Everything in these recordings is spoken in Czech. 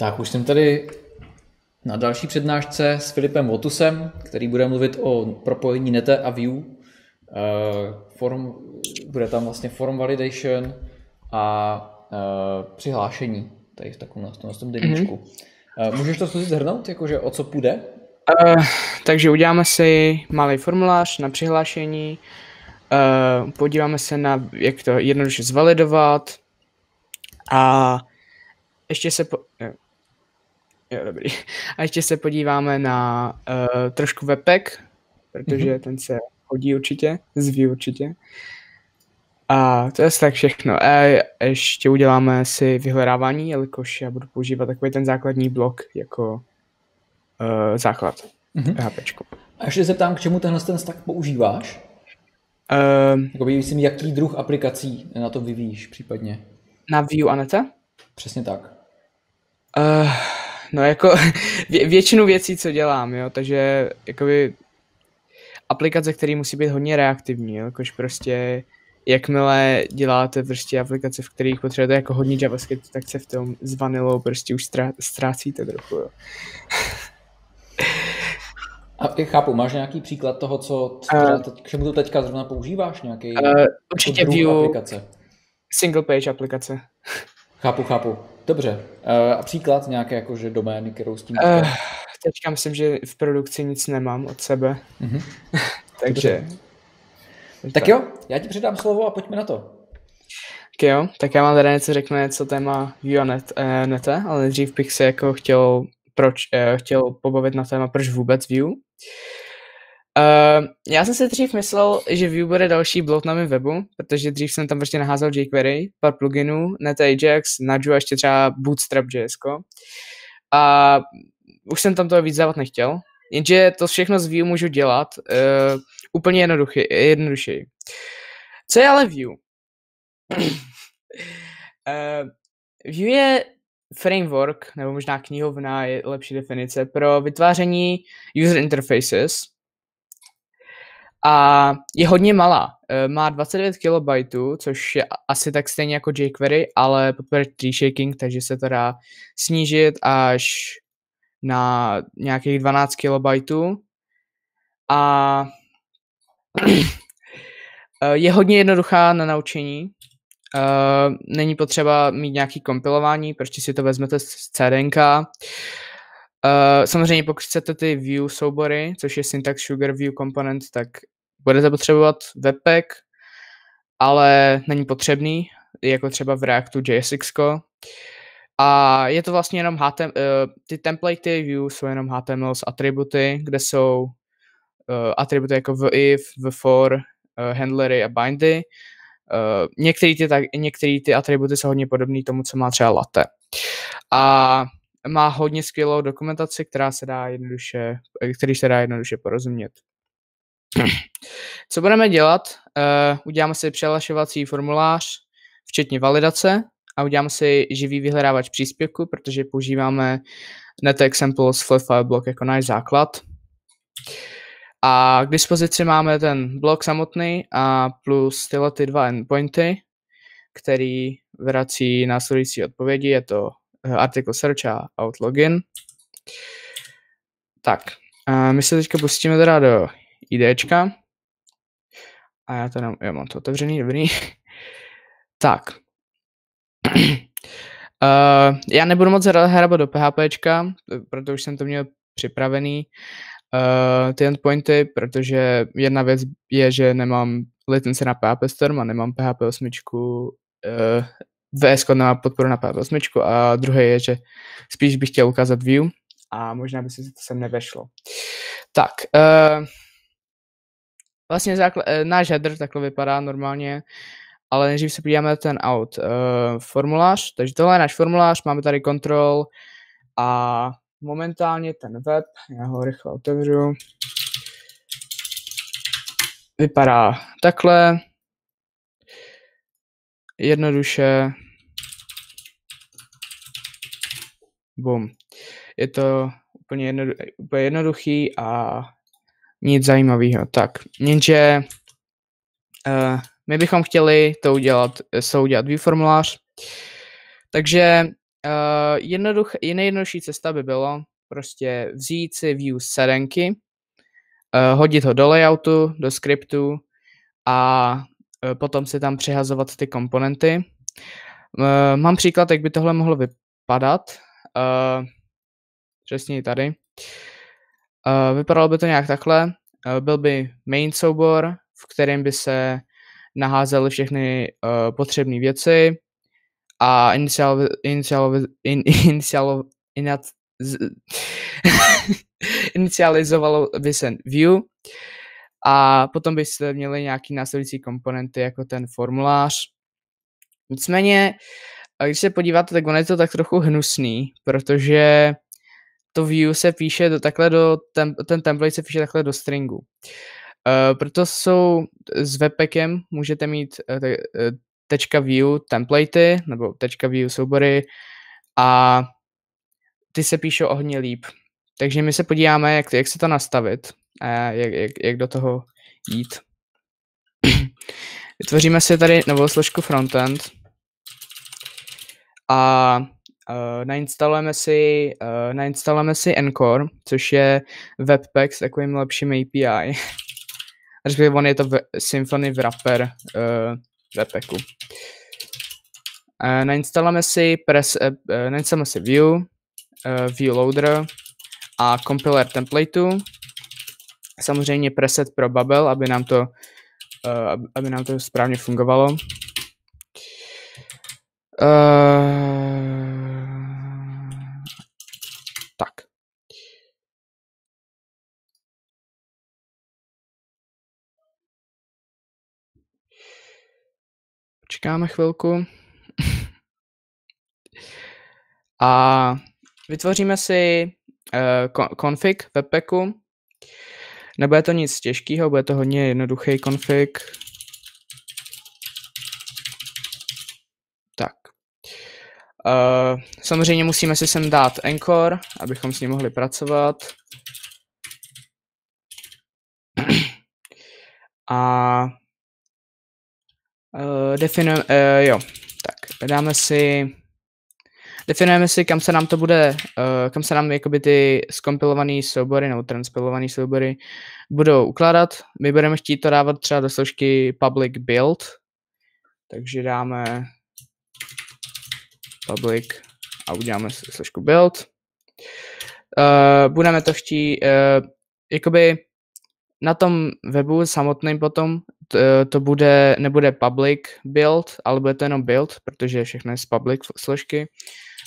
Tak už jsem tady na další přednášce s Filipem Votusem, který bude mluvit o propojení nete a view. Eh, form, bude tam vlastně form validation a eh, přihlášení tady v takovém na tom Mm-hmm. Můžeš to zkusit zhrnout, jakože o co půjde? Uh, takže uděláme si malý formulář na přihlášení, uh, podíváme se na, jak to jednoduše zvalidovat a ještě se po, Jo, dobrý. A ještě se podíváme na uh, trošku webpack, protože mm-hmm. ten se hodí určitě, zví určitě. A to je tak všechno. A ještě uděláme si vyhledávání, jelikož já budu používat takový ten základní blok jako uh, základ mm-hmm. PHP. A ještě se ptám, k čemu tenhle ten stack používáš? Uh, Jakoby, myslím, jaký druh aplikací na to vyvíjíš případně? Na Vue a Přesně tak. Uh, No jako vě, většinu věcí, co dělám, jo, takže jakoby aplikace, které musí být hodně reaktivní, jo, jakož prostě jakmile děláte prostě aplikace, v kterých potřebujete jako hodně JavaScript, tak se v tom s vanilou prostě už ztrá, ztrácíte trochu, jo. A eh, chápu, máš nějaký příklad toho, co, co uh, eh, teď, k čemu to teďka zrovna používáš? Nějaký uh, určitě view aplikace? Single page aplikace. Chápu, chápu. Dobře. Eh, a příklad nějaké jakože domény, kterou s tím... Uh, teďka myslím, že v produkci nic nemám od sebe. Mm-hmm. Takže... Dobře. Tak jo, já ti předám slovo a pojďme na to. Tak jo, tak já vám teda něco řeknu, co téma Vionet, eh, nete, ale dřív bych se jako chtěl, proč, eh, chtěl pobavit na téma, proč vůbec Vue. Ehm, já jsem si dřív myslel, že Vue bude další blok na mém webu, protože dřív jsem tam prostě naházel jQuery, pár pluginů, net Ajax, Naju a ještě třeba Bootstrap.js. A už jsem tam toho víc dávat nechtěl, jenže to všechno z Vue můžu dělat uh, úplně jednoduchy, jednodušeji. Co je ale Vue? uh, Vue je framework, nebo možná knihovna je lepší definice, pro vytváření user interfaces, a je hodně malá. Eh, má 29 KB, což je asi tak stejně jako jQuery, ale podporuje tree shaking, takže se to dá snížit až na nějakých 12 KB. A eh, je hodně jednoduchá na naučení. Eh, není potřeba mít nějaký kompilování, protože si to vezmete z CDNka. Eh, samozřejmě pokud chcete ty view soubory, což je syntax sugar view component, tak budete potřebovat webpack, ale není potřebný, jako třeba v Reactu JSX. A je to vlastně jenom HTML, eh, ty templatey view jsou jenom HTML s atributy, kde jsou eh, atributy jako if, vif, for, handlery a bindy. Některé ty, tak, některý ty atributy jsou hodně podobné tomu, co má třeba latte. A má hodně skvělou dokumentaci, která se dá jednoduše, eh, který se dá jednoduše porozumět. Co budeme dělat? Uh, uděláme si přihlašovací formulář, včetně validace, a uděláme si živý vyhledávač příspěvku, protože používáme NetExamples Flatfile block jako náš základ. A k dispozici máme ten blok samotný a plus tyhle ty dva endpointy, který vrací následující odpovědi. Je to Eh, article search a out login. Tak, a my se teďka pustíme teda do IDčka. A já to nemám, já mám to otevřený, dobrý. tak. Uh, já nebudu moc hrabat do PHP, protože už jsem to měl připravený. Uh, ty endpointy, protože jedna věc je, že nemám licence na PHP Storm a nemám PHP 8 uh, VS na podporu na P8 a druhé je, že spíš bych chtěl ukázat view a možná by se to sem nevešlo. Tak, uh, vlastně zákl- uh, náš header takhle vypadá normálně, ale než se podíváme na ten out uh, formulář, takže tohle je náš formulář, máme tady control a momentálně ten web, já ho rychle otevřu, vypadá takhle, jednoduše bum. Je to úplně, jednodu, úplně jednoduchý a nic zajímavého. Tak, jenže uh, my bychom chtěli to udělat, udělat výformulář. Takže uh, jednoduch, nejjednodušší cesta by bylo prostě vzít si view serenky, uh, eh, hodit ho do layoutu, do skriptu a Eh, potom si tam přihazovat ty komponenty. Eh, mám příklad, jak by tohle mohlo vypadat. Eh, přesně tady. Vypadalo by to nějak takhle. Byl by main soubor, v kterém by se naházely všechny potřebné věci a iniciál, iniciál, inat, z, inicializovalo by se view, a potom byste měli nějaký následující komponenty jako ten formulář. Nicméně, eh, když se podíváte, tak ono je to tak trochu hnusný, protože to view se píše do, takhle do, ten, ten template se píše takhle do stringu. Uh, proto jsou eh, s webpackem, můžete mít uh, tečka .view templatey nebo tečka .view soubory a ty se píšou o hodně líp. Takže my se podíváme, jak, jak se to nastavit a jak, jak, jak do toho jít. Vytvoříme si tady novou složku frontend a uh, nainstalujeme si, uh, nainstalujeme si Encore, což je webpack s takovým lepším API. Respektive on je to v Symfony Wrapper uh, webpacku. Uh, nainstalujeme si, press, uh, nainstalujeme si View, uh, View Loader a Compiler Templateu Samozřejmě preset pro Babel, aby nám to, uh, aby nám to správně fungovalo. Uh, tak. Počkáme chvilku. A vytvoříme si uh, eh, config webpacku. Nebude to nic těžkého, bude to hodně jednoduchý konfig. Tak. Uh, samozřejmě musíme si sem dát Encore, abychom s ním mohli pracovat. A uh, eh, definujeme, uh, jo, tak dáme si Definujeme si, kam se nám to bude, uh, kam se nám jakoby ty skompilované soubory nebo transpilované soubory budou ukládat. My budeme chtít to dávat třeba do složky public build, takže dáme public a uděláme složku build. Uh, budeme to chtít, uh, jakoby na tom webu samotným potom to, to bude, nebude public build, ale bude to jenom build, protože všechno je z public složky.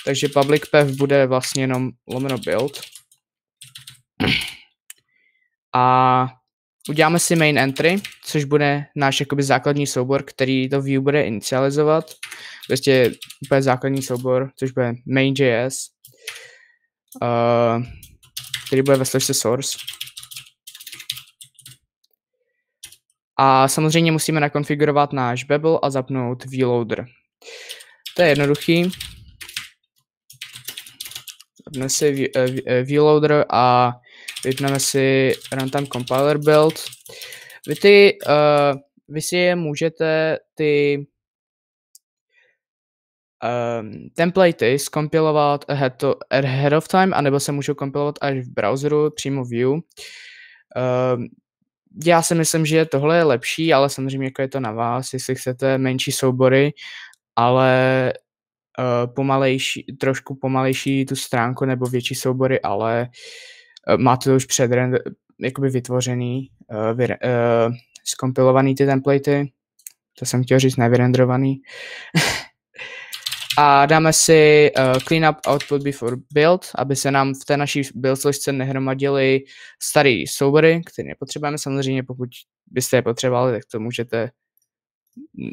Takže public path bude vlastně jenom lomeno build. A uděláme si main entry, což bude náš jakoby základní soubor, který to view bude inicializovat. Prostě úplně základní soubor, což bude main.js, uh, který bude ve složce source. A samozřejmě musíme nakonfigurovat náš Babel a zapnout VLoader. To je jednoduchý vypneme si VLoader eh, eh, a vypneme si runtime compiler build. Vy, ty, uh, vy si je můžete ty um, templatey skompilovat ahead, to, ahead of time, anebo se můžou kompilovat až v browseru přímo view. Um, já si myslím, že tohle je lepší, ale samozřejmě jako je to na vás, jestli chcete menší soubory, ale Eh, pomalejší, trošku pomalejší tu stránku nebo větší soubory, ale eh, má to už před jakoby vytvořený, uh, vyre, uh, skompilovaný ty templatey, to jsem chtěl říct, nevyrenderovaný a dáme si uh, cleanup output before build, aby se nám v té naší build složce nehromadily staré soubory, které nepotřebujeme. Samozřejmě pokud byste je potřebovali, tak to můžete,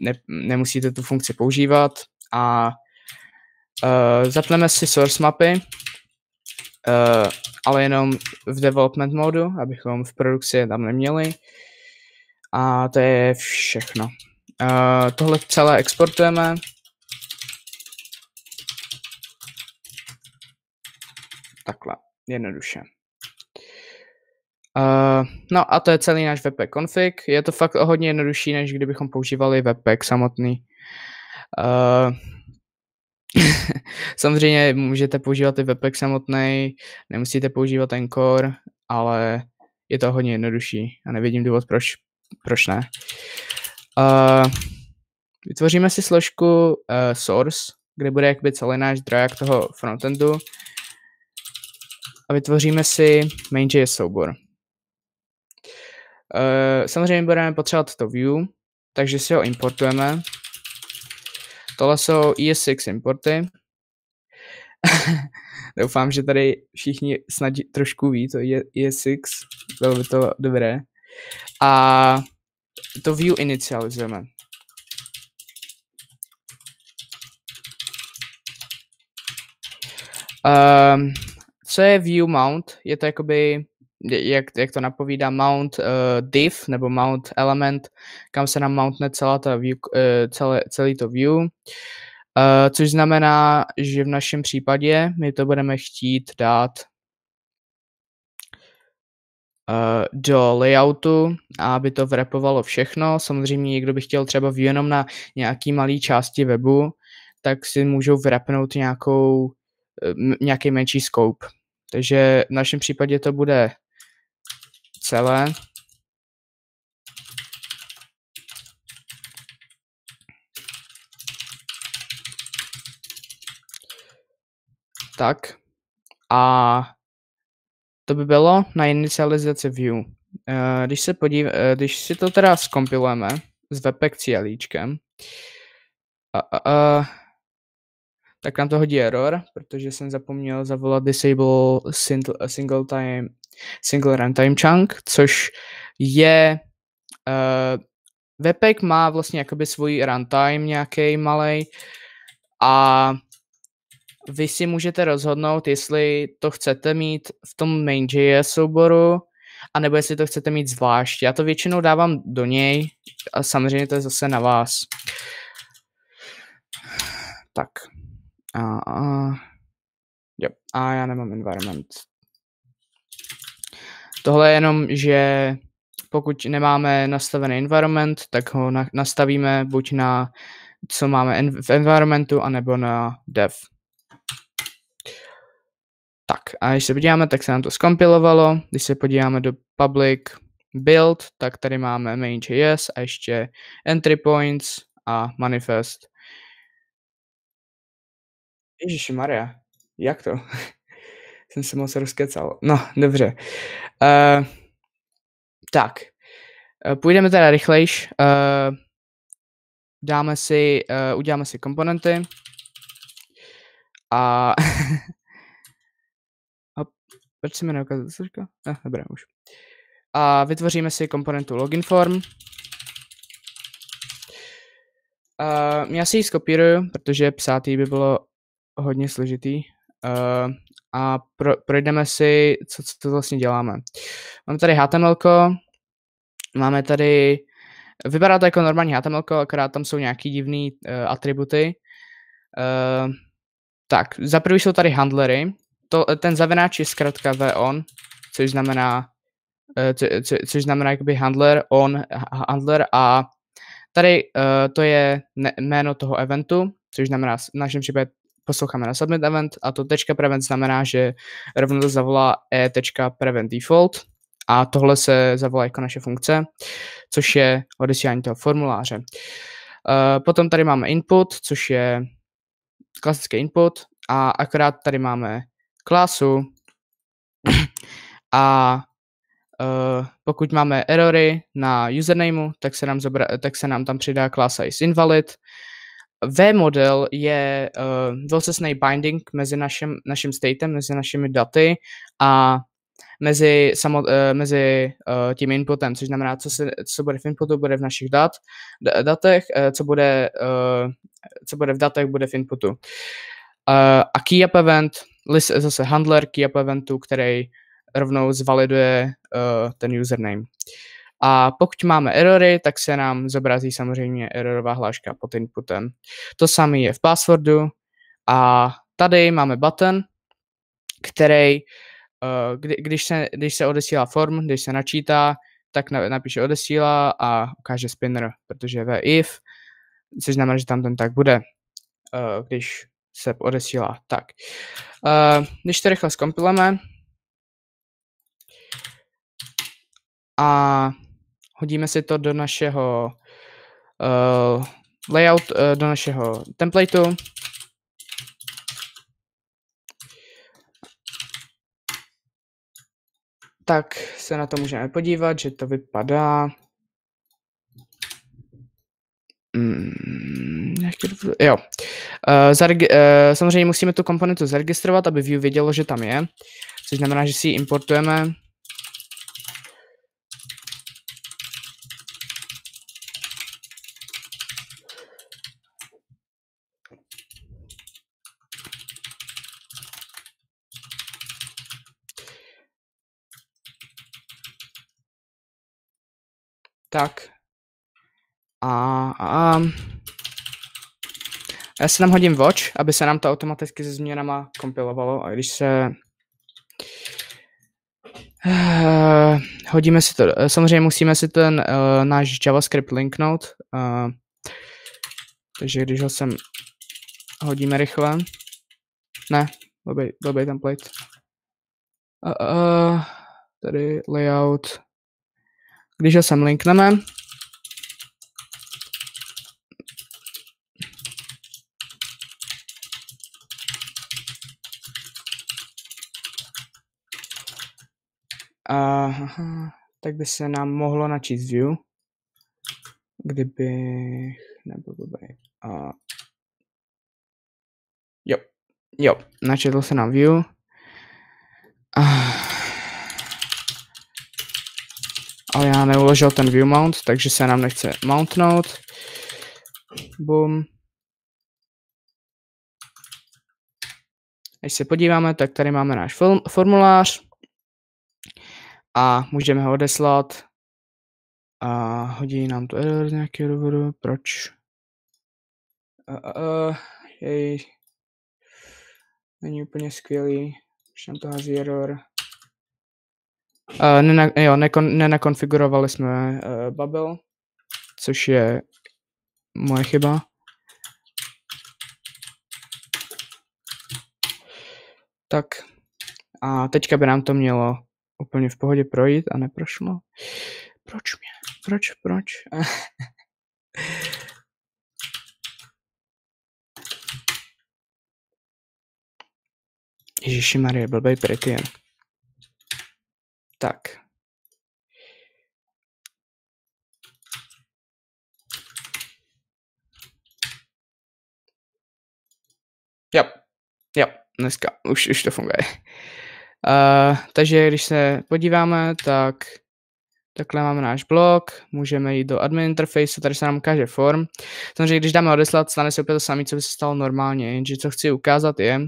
ne, nemusíte tu funkci používat. A Uh, zapneme si source mapy, uh, ale jenom v development modu, abychom v produkci je tam neměli. A to je všechno. Uh, tohle celé exportujeme. Takhle, jednoduše. Uh, no a to je celý náš webpack config. Je to fakt o hodně jednodušší, než kdybychom používali webpack samotný. Uh, Samozřejmě můžete používat i webpack samotný, nemusíte používat Encore, ale je to hodně jednodušší a nevidím důvod, proč, proč ne. Uh, vytvoříme si složku uh, source, kde bude jakby celý náš drag toho frontendu a vytvoříme si main.js soubor. Uh, samozřejmě budeme potřebovat to view, takže si ho importujeme Stala se o ES6 importy. Doufám, že tady všichni snad trošku ví, to je ES6, bylo by to dobré. A to view inicializujeme. Um, co je view mount? Je to jakoby jak, jak to napovídá, mount uh, div nebo mount element, kam se nám mountne celá ta view, uh, celé, celý to view, uh, což znamená, že v našem případě my to budeme chtít dát do layoutu, aby to vrepovalo všechno. Samozřejmě někdo by chtěl třeba view jenom na nějaký malý části webu, tak si můžou vrepnout nějakou, nějaký menší scope. Takže v našem případě to bude celé. Tak. A to by bylo na inicializaci view. Eh, když, se podív, eh, když si to teda skompilujeme s webpack CLIčkem, a, a, a, tak nám to hodí error, protože jsem zapomněl zavolat disable single time, single runtime chunk, což je uh, Webpack má vlastně jakoby svůj runtime nějaký malý a vy si můžete rozhodnout, jestli to chcete mít v tom main.js souboru, anebo jestli to chcete mít zvlášť. Já to většinou dávám do něj a samozřejmě to je zase na vás. Tak, a, a, jo. a já nemám environment. Tohle je jenom, že pokud nemáme nastavený environment, tak ho na, nastavíme buď na co máme env- v environmentu, anebo na dev. Tak, a když se podíváme, tak se nám to skompilovalo. Když se podíváme do public build, tak tady máme main.js a ještě entry points a manifest. Ježiši Maria, jak to? Jsem se moc rozkecal. No, dobře. Uh, tak, eh, půjdeme teda rychlejš. Uh, dáme si, uh, uděláme si komponenty. A... proč se mi neukazuje složka? Eh, dobré, už. A vytvoříme si komponentu login form. Uh, já si ji skopíruju, protože psát by bylo hodně složitý. Uh, a pro, projdeme si, co, co to vlastně děláme. Máme tady HTML, máme tady, vypadá to jako normální HTML, akorát tam jsou nějaký divný uh, atributy. Uh, tak, za prvý jsou tady handlery. To, ten zavináč je zkrátka VON, což znamená, uh, co, co, což znamená jakoby handler, on, handler a tady uh, to je ne, jméno toho eventu, což znamená v našem případě posloucháme na submit event a to tečka prevent znamená, že rovno to zavolá e.prevent default a tohle se zavolá jako naše funkce, což je odesílání toho formuláře. Eh, potom tady máme input, což je klasický input a akorát tady máme klasu a Uh, pokud máme erory na usernameu, tak se nám, zobra- tak se nám tam přidá klasa is invalid v model je uh, eh, velcesný binding mezi našim, naším statem, mezi našimi daty a mezi, samo, uh, mezi uh, tím inputem, což znamená, co, se, co bude v inputu, bude v našich dat, d- datech, uh, co, bude, uh, co bude v datech, bude v inputu. Uh, a key-up event, list, zase handler key-up eventu, který rovnou zvaliduje uh, ten username. Uh, a pokud máme erory, tak se nám zobrazí samozřejmě erorová hláška pod inputem. To samé je v passwordu a tady máme button, který, eh, kdy, když, se, když se odesílá form, když se načítá, tak napíše odesílá a ukáže spinner, protože je ve if, což znamená, že tam ten tak bude, eh, když se odesílá. Tak. Eh, když to rychle zkompilujeme, a hodíme si to do našeho uh, layout, uh, do našeho templateu. Tak se na to můžeme podívat, že to vypadá. Hmm, jo. Uh, uh, samozřejmě musíme tu komponentu zaregistrovat, aby view vědělo, že tam je. Což znamená, že si ji importujeme Tak. A, a, a já se nám hodím watch, aby se nám to automaticky se změnama kompilovalo a když se uh, hodíme si to, samozřejmě musíme si ten uh, náš JavaScript linknout, uh, takže když ho sem hodíme rychle, ne, blbej, blbej template, uh, uh, tady layout, když ho sem linkneme, Aha, tak by se nám mohlo načíst view, kdybych, nebo dobrý. A jo, jo, načetl se nám view. Uh, ale já neuložil ten view mount, takže se nám nechce mountnout. Boom. Když se podíváme, tak tady máme náš formulář a můžeme ho odeslat. A hodí nám tu error nějaký důvodu, proč? Uh, uh, uh, jej. Není úplně skvělý, už nám to hází error. Uh, eh, nena, jo, nekon, nenakonfigurovali jsme uh, Babel, což je moje chyba. Tak a teďka by nám to mělo úplně v pohodě projít a neprošlo. Proč mě? Proč, proč? Ježiši Marie, blbej pretty. Tak. Jo, jo, dneska už, už to funguje. Uh, takže když se podíváme, tak Takhle máme náš blog, můžeme jít do admin interface, tady se nám ukáže form. Samozřejmě, když dáme odeslat, stane se opět to samé, co by se stalo normálně, jenže co chci ukázat je,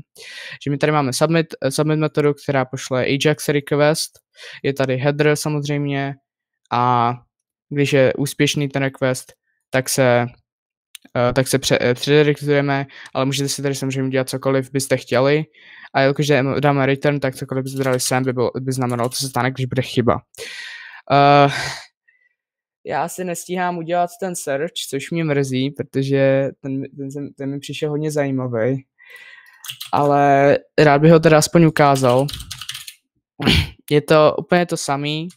že my tady máme submit, submit metodu, která pošle Ajax request, je tady header samozřejmě a když je úspěšný ten request, tak se eh, tak se pře- eh, předediktujeme, ale můžete si tady samozřejmě dělat cokoliv byste chtěli. A jelikož dáme return, tak cokoliv byste dali sem by, bylo, by znamenalo, co se stane, když bude chyba. Uh, já si nestíhám udělat ten search, což mě mrzí, protože ten, ten, ten mi přišel hodně zajímavý. Ale rád bych ho teda aspoň ukázal. Je to úplně to samý,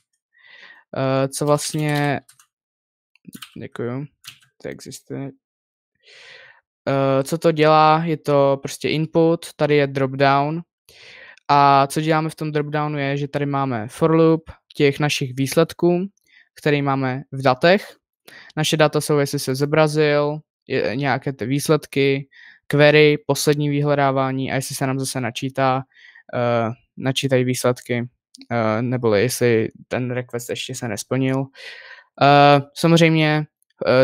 uh, co vlastně... Děkuju. To existuje. Uh, co to dělá, je to prostě input, tady je dropdown. A co děláme v tom dropdownu je, že tady máme for loop, těch našich výsledků, které máme v datech. Naše data jsou, jestli se zobrazil, je, nějaké ty výsledky, query, poslední vyhledávání a jestli se nám zase načítá, uh, načítají výsledky, uh, eh, nebo jestli ten request ještě se nesplnil. Uh, samozřejmě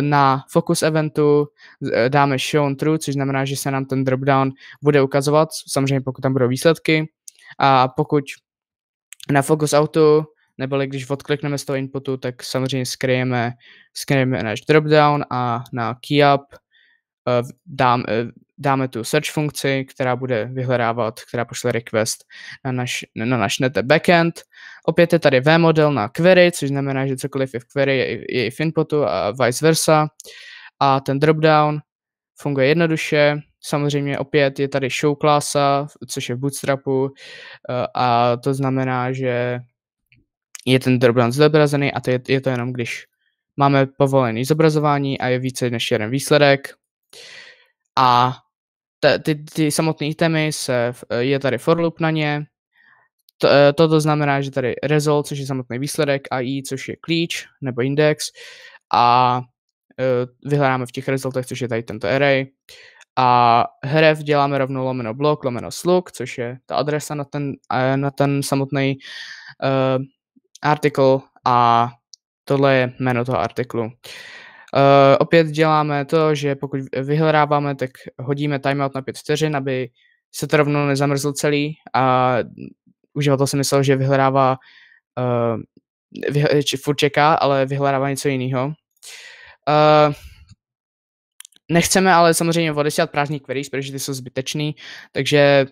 na focus eventu dáme on true, což znamená, že se nám ten dropdown bude ukazovat, samozřejmě pokud tam budou výsledky a pokud na focus autu neboli když odklikneme z toho inputu, tak samozřejmě skryjeme, skryjeme náš dropdown a na keyup eh, dám, eh, dáme tu search funkci, která bude vyhledávat, která pošle request na náš na naš net backend. Opět je tady vmodel na query, což znamená, že cokoliv je v query je, je i v inputu a vice versa. A ten dropdown funguje jednoduše, Samozřejmě opět je tady show klasa, což je v Bootstrapu eh, a to znamená, že je ten drobnán zobrazený a to je, je to jenom, když máme povolený zobrazování a je více než jeden výsledek. A t- ty, ty samotné itemy, se, je tady for loop na ně, T- eh, toto znamená, že tady result, což je samotný výsledek, a i, což je klíč nebo index, a e, vyhledáme v těch rezultech, což je tady tento array. A hrev děláme rovnou lomeno blok, lomeno slug, což je ta adresa na ten, eh, na ten samotný e, Artikl a tohle je jméno toho artiklu. Uh, opět děláme to, že pokud vyhledáváme, tak hodíme timeout na 5 vteřin, aby se to rovnou nezamrzl celý a uživatel si myslel, že vyhledává uh, eh, vyhle, či furt čeká, ale vyhledává něco jiného. Uh, nechceme ale samozřejmě odesílat prázdní queries, protože ty jsou zbytečný, takže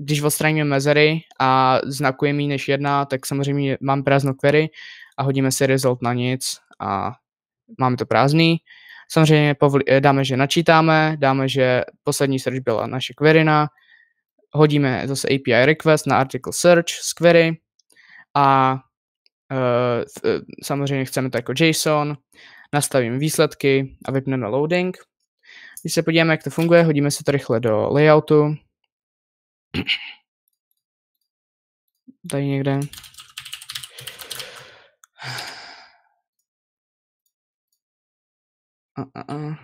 když odstraníme mezery a znakuje méně než jedna, tak samozřejmě mám prázdno query a hodíme si result na nic a máme to prázdný. Samozřejmě povoli- eh, dáme, že načítáme, dáme, že poslední search byla naše queryna, hodíme zase API request na article search z query a uh, samozřejmě chceme to jako JSON, nastavím výsledky a vypneme loading. Když se podíváme, jak to funguje, hodíme se to rychle do layoutu, Tady někde. Uh, uh, uh.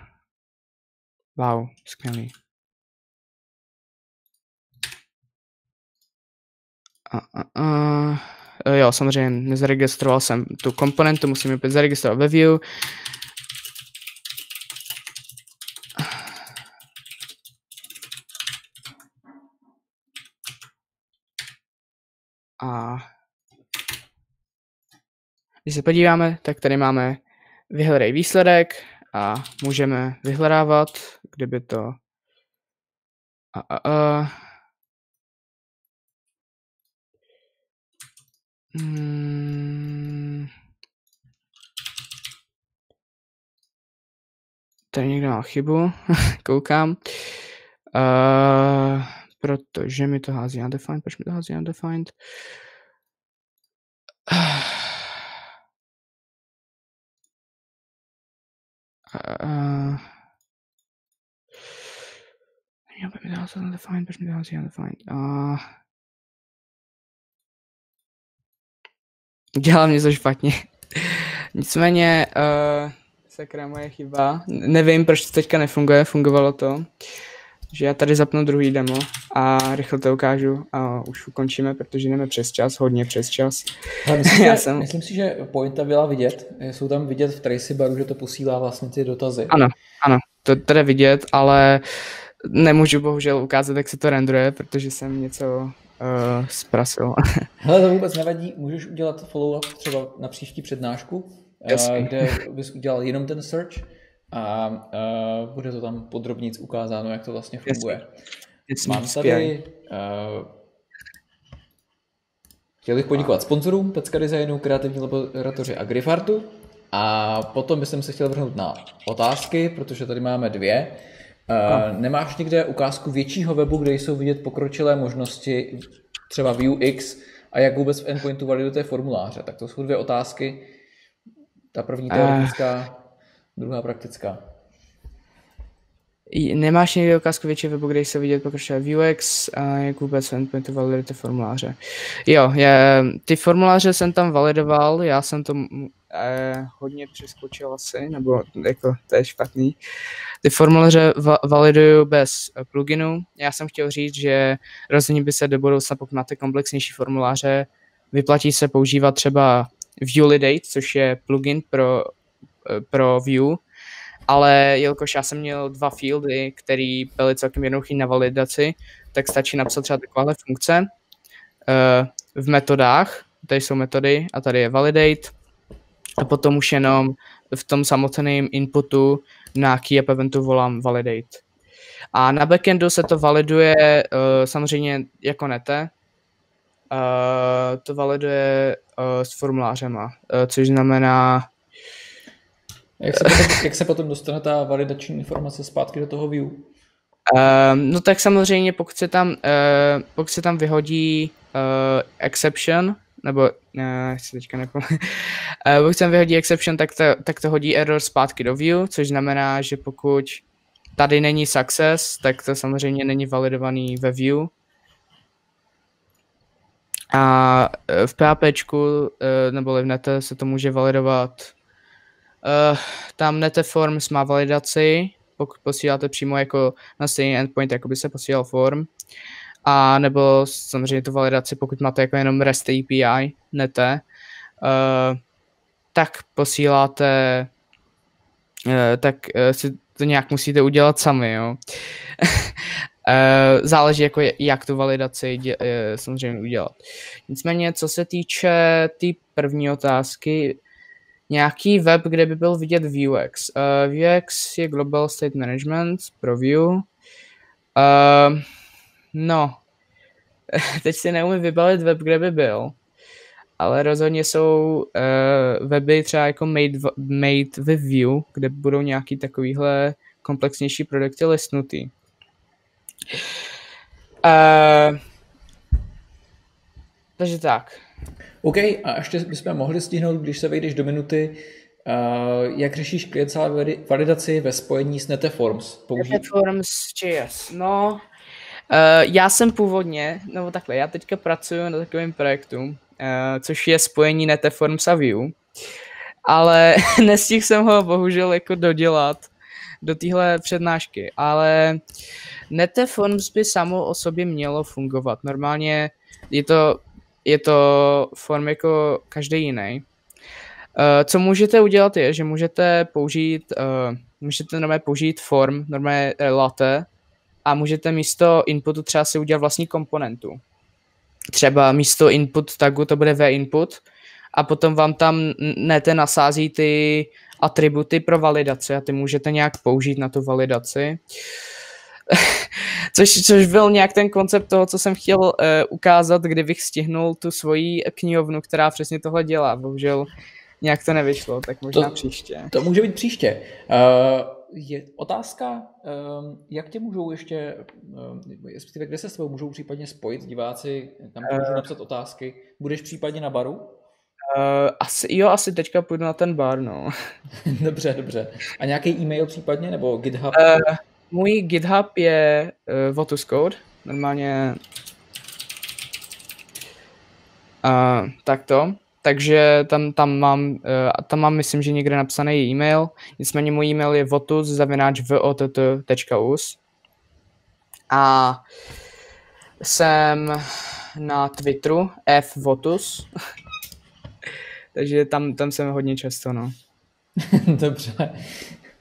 Wow, skvělý. Uh, uh, uh. Jo, samozřejmě, nezaregistroval jsem tu komponentu, musím ji zaregistrovat ve view. A když se podíváme, tak tady máme vyhledej výsledek a můžeme vyhledávat, kdyby to... A, a, a. Hmm. Tady někdo má chybu, koukám. Uh protože mi to hází undefined, proč mi to hází undefined? Uh, by mi dát undefined, proč mi to hází undefined? Uh, dělá mě to špatně. Nicméně, uh, sakra moje chyba. Nevím, proč to teďka nefunguje, fungovalo to že já tady zapnu druhý demo a rychle to ukážu a už ukončíme, protože jdeme přes čas, hodně přes čas. myslím, já jsem... myslím si, že pointa byla vidět, jsou tam vidět v Tracy baru, že to posílá vlastně ty dotazy. Ano, ano, to tady vidět, ale nemůžu bohužel ukázat, jak se to renderuje, protože jsem něco uh, zprasil. Hele, to vůbec nevadí, můžeš udělat follow-up třeba na příští přednášku, yes. Eh, kde bys udělal jenom ten search, a uh, bude to tam podrobnic ukázáno, jak to vlastně funguje. Mám tady... Uh, chtěl bych poděkovat sponzorům, Pecka Designu, Kreativní laboratoři a Griffartu. A potom bych se chtěl vrhnout na otázky, protože tady máme dvě. Uh, nemáš někde ukázku většího webu, kde jsou vidět pokročilé možnosti třeba UX a jak vůbec v endpointu validujete formuláře? Tak to jsou dvě otázky. Ta první teoretická... Uh. Druhá praktická. Nemáš někdy okázku větší webu, kde se vidět pokračuje v a jak vůbec endpointu validujete formuláře? Jo, je, ty formuláře jsem tam validoval, já jsem to je, eh, hodně přeskočil asi, nebo jako to je špatný. Ty formuláře va- validuju bez eh, pluginu. Já jsem chtěl říct, že rozhodně by se do budoucna, pokud máte komplexnější formuláře, vyplatí se používat třeba Viewlydate, což je plugin pro Eh, pro view, ale jelikož já jsem měl dva fieldy, které byly celkem jednoduché na validaci, tak stačí napsat třeba takováhle funkce eh, v metodách, tady jsou metody a tady je validate, a potom už jenom v tom samotném inputu na key app eventu volám validate. A na backendu se to validuje eh, samozřejmě jako nete, to validuje s formulářema, což znamená, jak se potom, jak se potom dostane ta validační informace zpátky do toho view? Uh, no tak samozřejmě, pokud se tam, uh, pokud se tam vyhodí uh, exception, nebo ne, uh, se teďka nepomínám, uh, pokud se tam vyhodí exception, tak to, tak to hodí error zpátky do view, což znamená, že pokud tady není success, tak to samozřejmě není validovaný ve view. A e, v PHP e, nebo levnete se to může validovat Uh, tam Neteforms má validaci, pokud posíláte přímo jako na stejný endpoint, jako by se posílal form. A nebo samozřejmě tu validaci, pokud máte jako jenom REST API, nete, uh, tak posíláte, uh, tak uh, si to nějak musíte udělat sami, jo. záleží, jako jak tu validaci dě, samozřejmě udělat. Nicméně, co se týče té tý první otázky, nějaký web, kde by byl vidět Vuex. Uh, Vuex je Global State Management pro Vue. Uh, no, teď si neumím vybalit web, kde by byl, ale rozhodně jsou uh, weby třeba jako made, made with Vue, kde budou nějaký takovýhle komplexnější produkty listnutý. Uh, takže tak. OK, a ještě bychom mohli stihnout, když se vejdeš do minuty, Uh, jak řešíš klientská validaci ve spojení s Neteforms? Použít... Neteforms JS, no. Uh, já jsem původně, nebo takhle, já teďka pracuji na takovém projektu, uh, což je spojení Neteforms a Vue, ale nestihl jsem ho bohužel jako dodělat do téhle přednášky, ale Neteforms by samo o sobě mělo fungovat. Normálně je to je to form jako každý jiný. Uh, eh, co můžete udělat je, že můžete použít, uh, můžete normálně použít form, normálně eh, latte, a můžete místo inputu třeba si udělat vlastní komponentu. Třeba místo input tagu to bude v-input a potom vám tam nete nasází ty atributy pro validaci a ty můžete nějak použít na tu validaci. Uh, což, což byl nějak ten koncept toho, co jsem chtěl uh, ukázat, kdybych stihnul tu svoji knihovnu, která přesně tohle dělá. Bohužel nějak to nevyšlo, tak možná to, příště. To může být příště. Uh, je otázka, eh, jak tě můžou ještě, um, respektive kde se s tebou můžou případně spojit diváci, tam můžou napsat otázky. Budeš případně na baru? Uh, asi, jo, asi teďka půjdu na ten bar, no. dobře, dobře. A nějaký e-mail případně, nebo GitHub? Uh, můj GitHub je uh, Votus Code, normálně uh, takto, takže tam, tam mám, uh, tam mám myslím, že někde napsaný e-mail, nicméně můj e-mail je votus.vott.us a jsem na Twitteru fvotus, takže tam, tam jsem hodně často, no. Dobře.